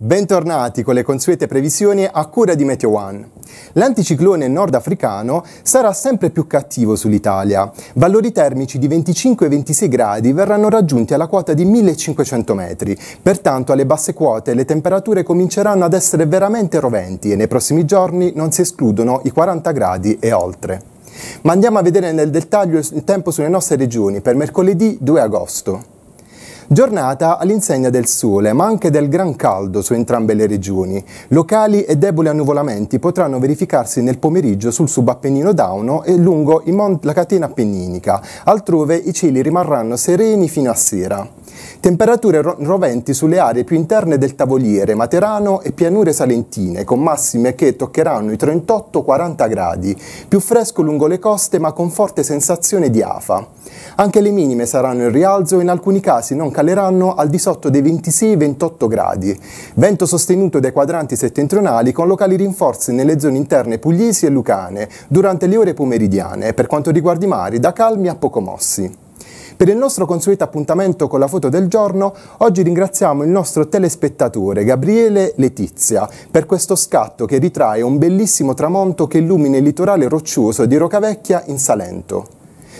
Bentornati con le consuete previsioni a cura di Meteo One. L'anticiclone nordafricano sarà sempre più cattivo sull'Italia. Valori termici di 25 e 26 gradi verranno raggiunti alla quota di 1500 metri. Pertanto alle basse quote le temperature cominceranno ad essere veramente roventi e nei prossimi giorni non si escludono i 40 gradi e oltre. Ma andiamo a vedere nel dettaglio il tempo sulle nostre regioni per mercoledì 2 agosto. Giornata all'insegna del sole, ma anche del gran caldo su entrambe le regioni. Locali e deboli annuvolamenti potranno verificarsi nel pomeriggio sul subappennino Dauno e lungo la catena appenninica. Altrove i cieli rimarranno sereni fino a sera. Temperature ro roventi sulle aree più interne del Tavoliere, Materano e pianure salentine, con massime che toccheranno i 38-40 gradi. Più fresco lungo le coste, ma con forte sensazione di afa. Anche le minime saranno in rialzo e in alcuni casi non caleranno al di sotto dei 26-28 gradi. Vento sostenuto dai quadranti settentrionali con locali rinforzi nelle zone interne pugliesi e lucane durante le ore pomeridiane per quanto riguarda i mari da calmi a poco mossi. Per il nostro consueto appuntamento con la foto del giorno, oggi ringraziamo il nostro telespettatore Gabriele Letizia per questo scatto che ritrae un bellissimo tramonto che illumina il litorale roccioso di Rocavecchia in Salento.